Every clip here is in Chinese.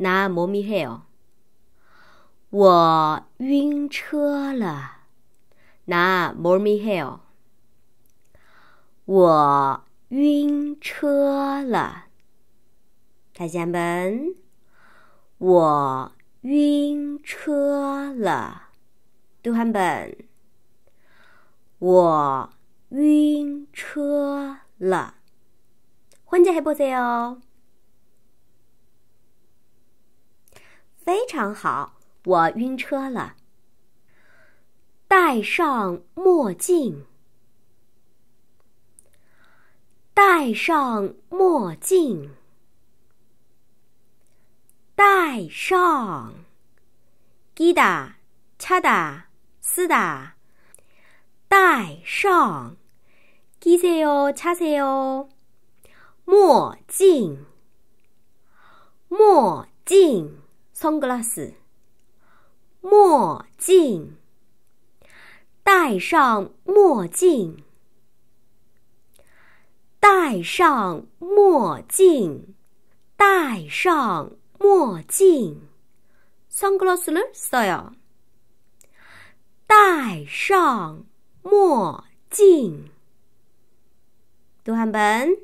拿 m o r 哦。我晕车了。拿 m o r 哦。我晕车了。台家本，我晕车了。对汉本，我晕车了。环境还不错哦。非常好，我晕车了。戴上墨镜，戴上墨镜，戴上，吉大、恰大、斯大，戴上，吉赛哟、恰赛哟，墨镜，墨镜。s u n g l a s s 墨镜。戴上墨镜，戴上墨镜，戴上墨镜，sunglasses style，戴上墨镜。汉本，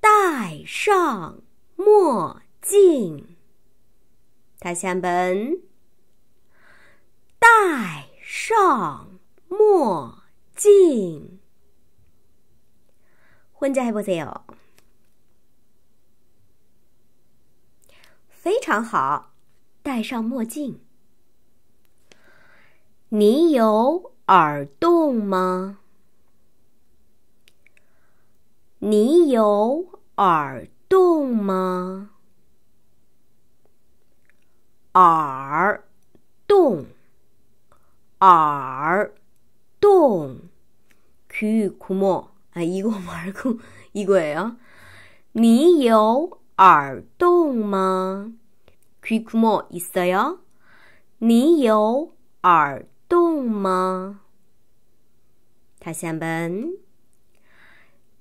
戴上墨镜。他想本戴上墨镜，混在还不对哦，非常好，戴上墨镜。你有耳洞吗？你有耳洞吗？ 耳洞，耳洞귀 구멍 아 이거 말고 이거예요. 你有耳洞吗?귀 구멍 있어요? 你有耳洞吗? 다시 한번.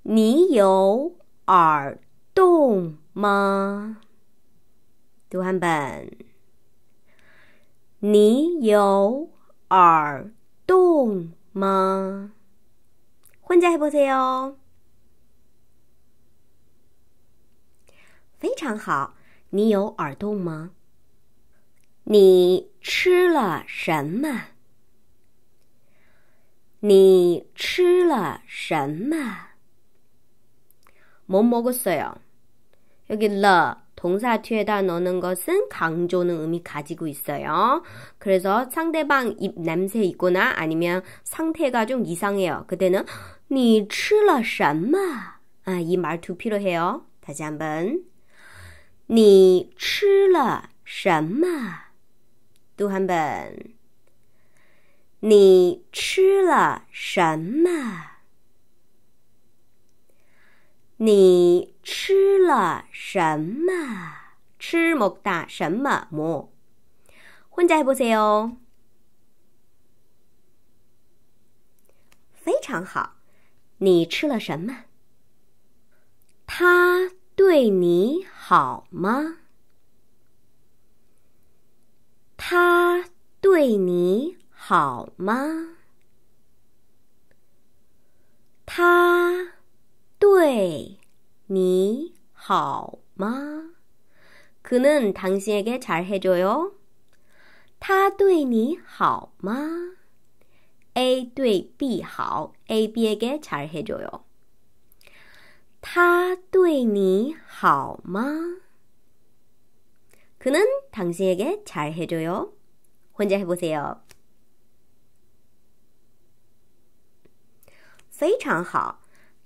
你有耳洞吗?또 한 번. 你有耳洞吗？混在不在士哟，非常好。你有耳洞吗？你吃了什么？你吃了什么？摸摸个谁哦？又给了。 동사 뒤에다 넣는 것은 강조는 의미 가지고 있어요. 그래서 상대방 입 냄새 있거나 아니면 상태가 좀 이상해요. 그때는 你吃了什么? 아, 이 말투 필요해요. 다시 한 번 你吃了什么?또 한번 你吃了什么?你吃了什么？吃莫大什么木？混在不错哦，非常好。你吃了什么？他对你好吗？他对你好吗？他。 对你好吗그는 당신에게 잘 해줘요. 他对你好吗? A 对 B 好, A B에게 잘 해줘요. 他对你好吗? 그는 당신에게 잘 해줘요. 혼자 해보세요. 非常好.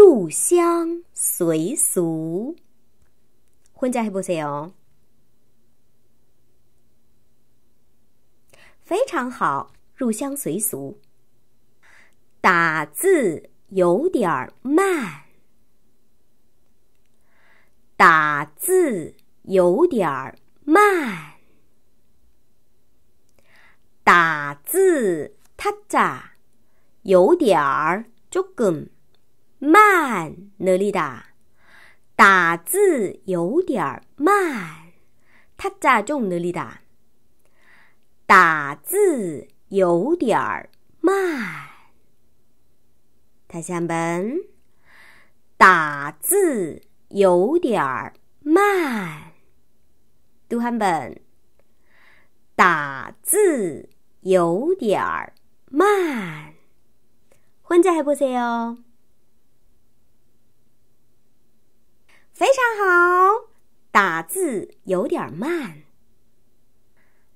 入乡随俗，혼자해보세요非常好，入乡随俗。打字有点儿慢，打字有点儿慢，打字타자有点儿조금慢，哪里的？打字有点儿慢。他咋种哪里的？打字有点儿慢。他课本，打字有点儿慢。读汉本，打字有点儿慢。混子还不行哦。非常好，打字有点慢。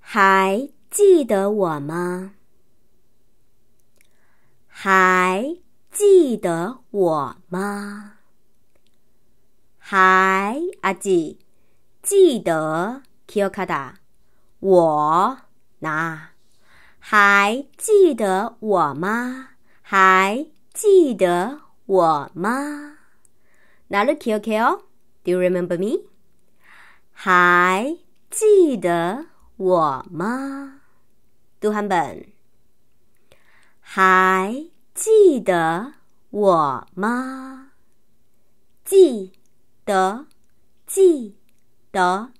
还记得我吗？还记得我吗？还阿记记得 kio kada 我拿还记得我吗？还记得我吗？拿着 kio kio。Do you remember me? 还记得我吗？读汉本，还记得我吗？记得，记得，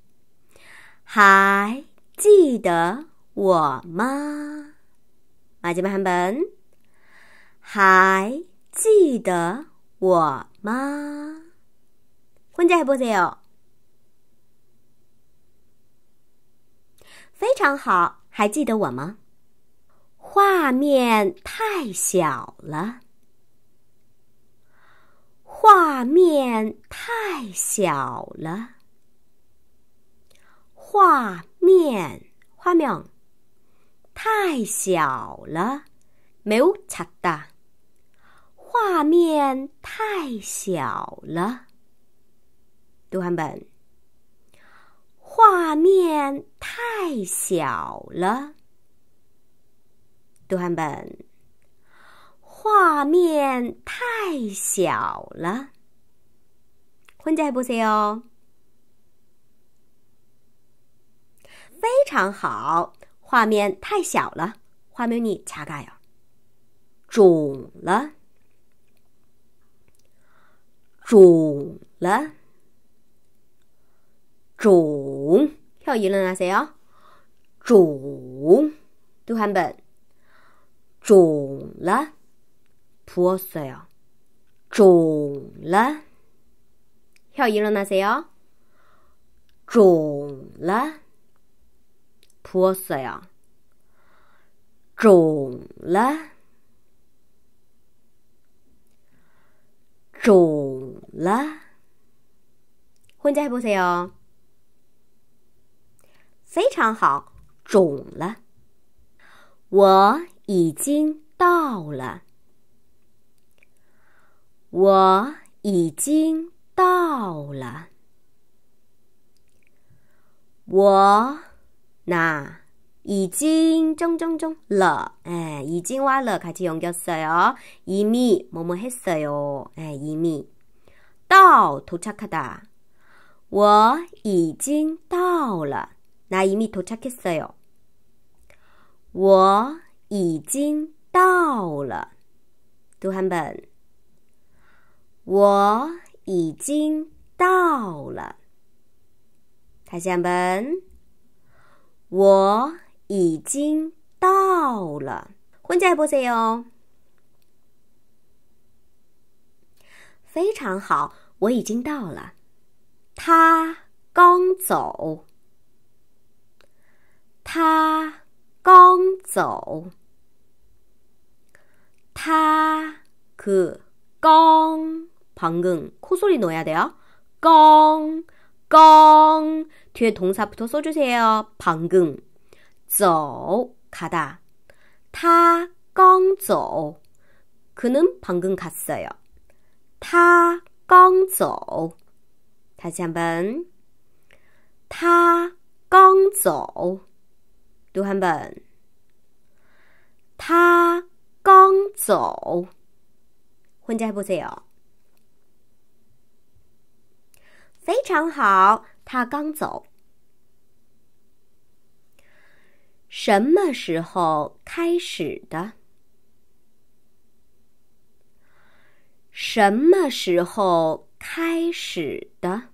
还记得我吗？马吉巴汉本，还记得我吗？还在不在哦？非常好，还记得我吗？画面太小了，画面太小了，画面画面太小了，没有擦大，画面太小了。读汉本，画面太小了。读汉本，画面太小了。混在不色哟，非常好。画面太小了，画面你擦干呀，肿了，肿了。肿，要议论啊？谁啊？肿，读汉本，肿了，부었어 요。 了，要议论啊？谁啊？肿了，부었어 요。 了，肿了。现在还播谁非常好，肿了。我已经到了，我已经到了，我那已经中中中了。哎，已经完了，开始用결써哦？이미뭐뭐黑色哟，哎，이미도투차카다我已经到了。나이미도착했어 요。 我已经到了。读汉本，我已经到了。台下本，我已经到了。混在不塞哟，非常好，我已经到了。他刚走。 他刚走，他그刚방금 코소리 넣어야 돼요. 껑, 껑 뒤에 동사부터 써주세요. 방금 走 가다. 타 껑走 그는 방금 갔어요. 타 껑走 다시 한번 타 껑走 读汉本，他刚走，混家不自由。非常好，他刚走。什么时候开始的？什么时候开始的？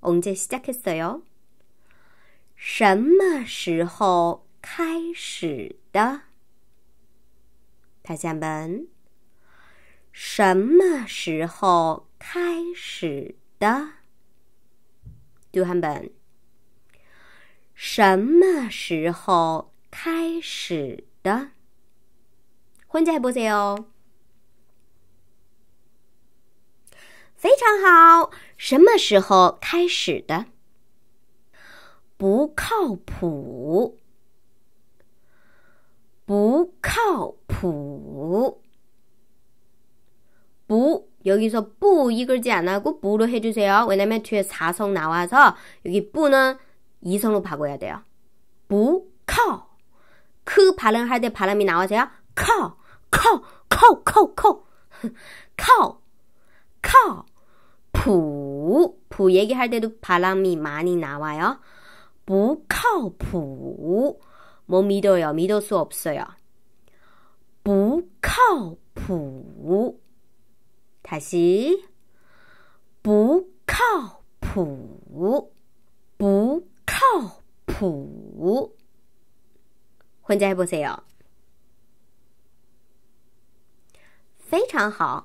我们这 s t a c 哟，什么时候开始的？他下本，什么时候开始的？对汉本，什么时候开始的？混在不塞哟。非常好，什么时候开始的？不靠谱，不靠谱，不。여기서뿌이글지안하고뿌로해주세요왜냐면뒤에사성나와서여기뿌는이성으로바꿔야돼요뿌靠，그발음할때발음이나와줘요콜콜콜콜콜콜 커. 부. 부 얘기할 때도 바람이 많이 나와요. 부커부. 뭐 믿어요. 믿을 수 없어요. 부커부. 다시. 부커부. 부커부. 혼자 해보세요. 非常好。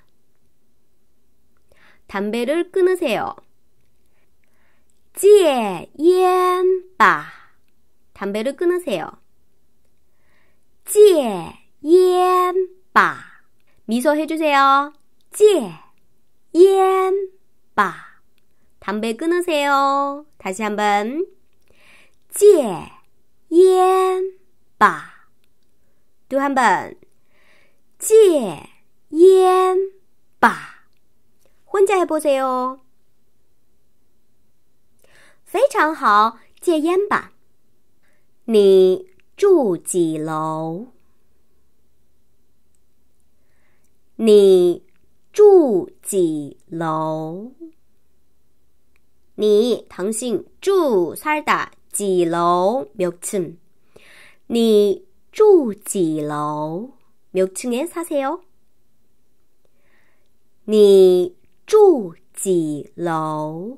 담배를 끊으세요. 찌에 옌 담배를 끊으세요. 찌에 옌 미소 해주세요. 찌에 옌 담배 끊으세요. 다시 한번 찌에 옌또 한번 찌에 옌바 婚戒不戴哦，非常好，戒烟吧。你住几楼？你住几楼？你당신住사는几楼몇층你住几楼몇층에사세요你住几楼？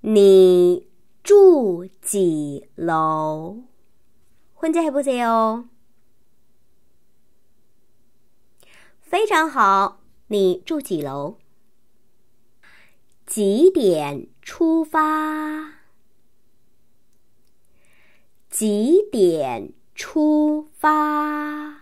你住几楼？混在还不在哦？非常好，你住几楼？几点出发？几点出发？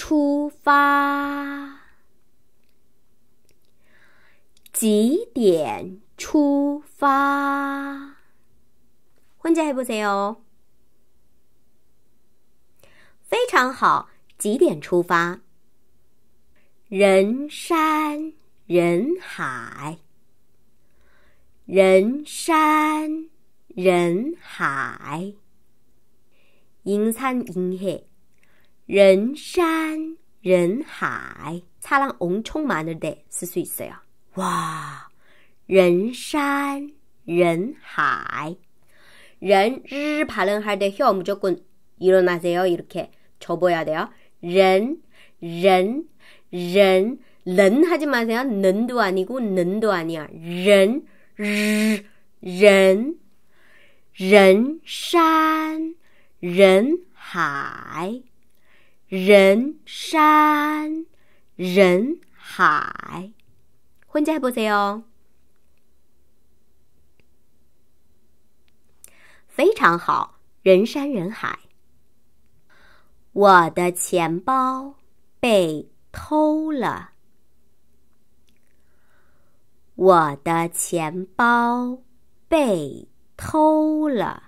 出发？几点出发？混在还不在哦？非常好，几点出发？人山人海，人山人海，银山银海。人山人海. 사람 엄청 많은데쓸 수 있어요. 와, 人山人海.人日 발음할 때 혀 무조건 일어나세요. 이렇게 접어야 돼요. 人人人는 하지 마세요. 는도 아니고 는도 아니야. 人 르, 人人山人海人山人海，混家不错哟，非常好。人山人海，我的钱包被偷了，我的钱包被偷了。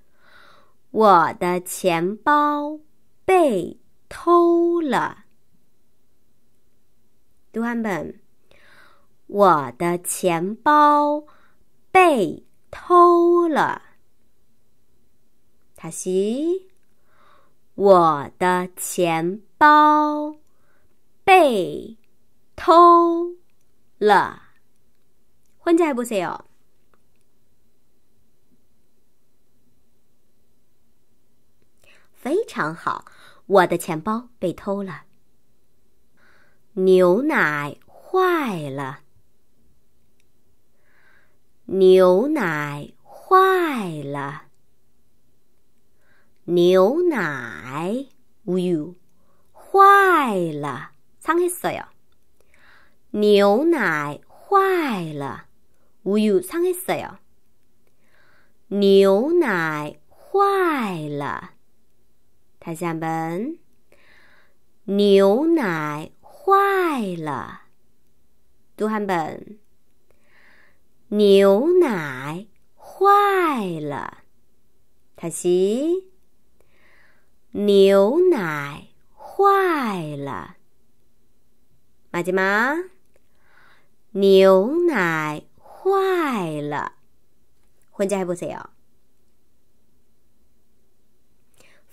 我的钱包被偷了。读完本，我的钱包被偷了。塔西，我的钱包被偷了。혼자해보세 요。 非常好，我的钱包被偷了。牛奶坏了，牛奶坏了，牛奶呜哟坏了，唱一首哟。牛奶坏了，呜哟唱一首哟。牛奶坏了。台下本，牛奶坏了。读汉本，牛奶坏了。台西，牛奶坏了。马吉马：“牛奶坏了。混家还不色哦。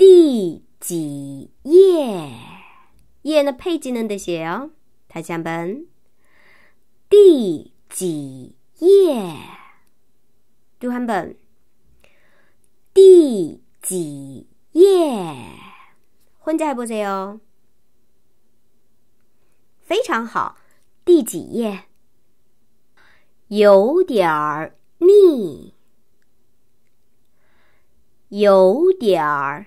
第几页？页呢？页几呢？得写哦。台下本第几页？读完本第几页？混在不在哦？非常好。第几页？有点儿腻，有点儿。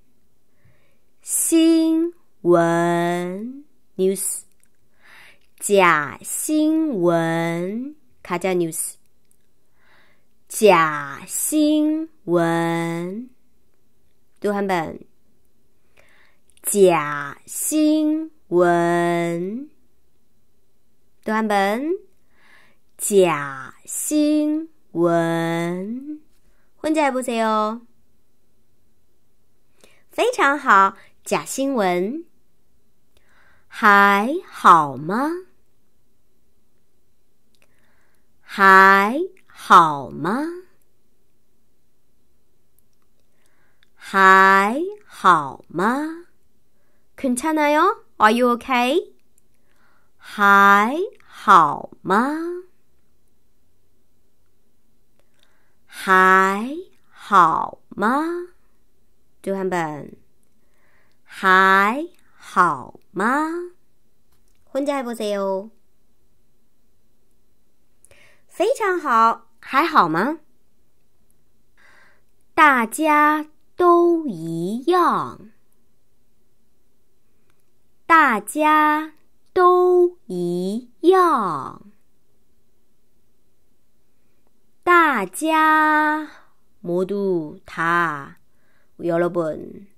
新闻 news，假新闻 k a j a news，假新闻读韩本，假新闻读韩本，假新闻混在不塞哦，非常好。假新闻，还好吗？还好吗？还好吗？c n t 困 n 那哟，Are you okay？还好吗？还好吗？兑换本。还好吗？混在不谁哦？非常好，还好吗？大家都一样，大家都一样，大家모두다여러 분。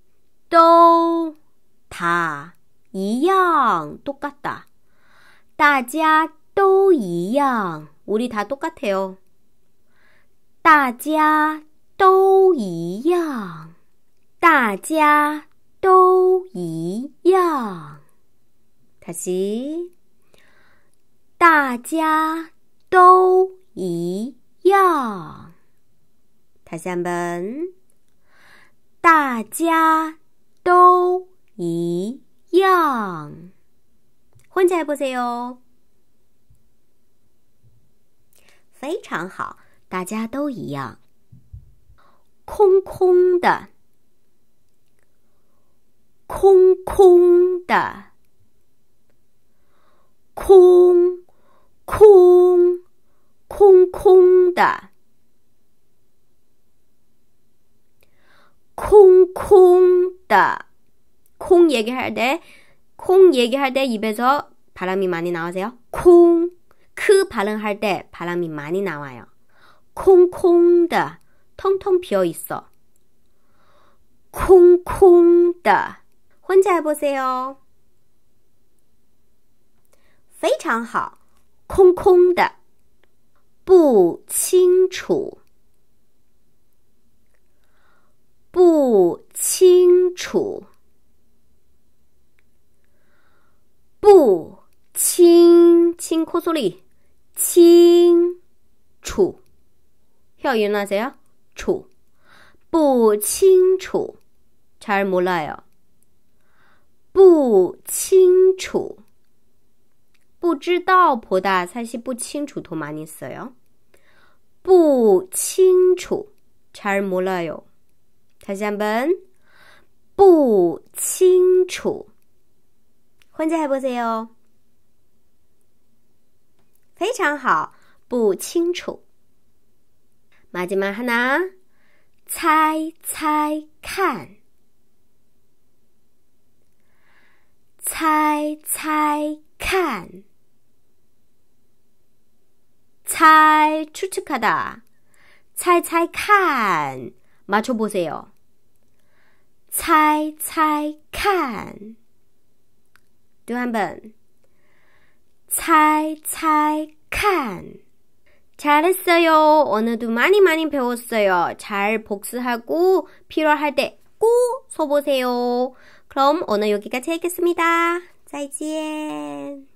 都다 이양 똑같다. 大家都一样 우리 다 똑같아요. 大家都一样,大家都一样. 다시 大家都一样. 다시 한번 大家一样，混在不塞哟，非常好，大家都一样。空空的，空空的，空空空空的，空空的。콩 얘기할 때, 콩 얘기할 때 입에서 바람이 많이 나오세요. 콩, 크 발음할 때 바람이 많이 나와요. 콩콩다, 통통 비어 있어. 콩콩다. 혼자 해보세요. 非常好, 콩콩다. 不清楚.不清楚。不清，清库苏里清楚，要有哪些呀？楚不清楚，查尔木赖哦，不清楚，不知道菩萨才西不清楚托马尼色哟。不清楚，查尔木赖哟。看下本，不清楚。혼자해보세요非常好，不清楚。마지막하나채채看채채看채추측하다채채看맞춰보세요채채看 또한 번. 차이 차 잘했어요. 오늘도 많이 많이 배웠어요. 잘 복습하고 필요할 때 꼭 써보세요. 그럼 오늘 여기까지 하겠습니다. 再见。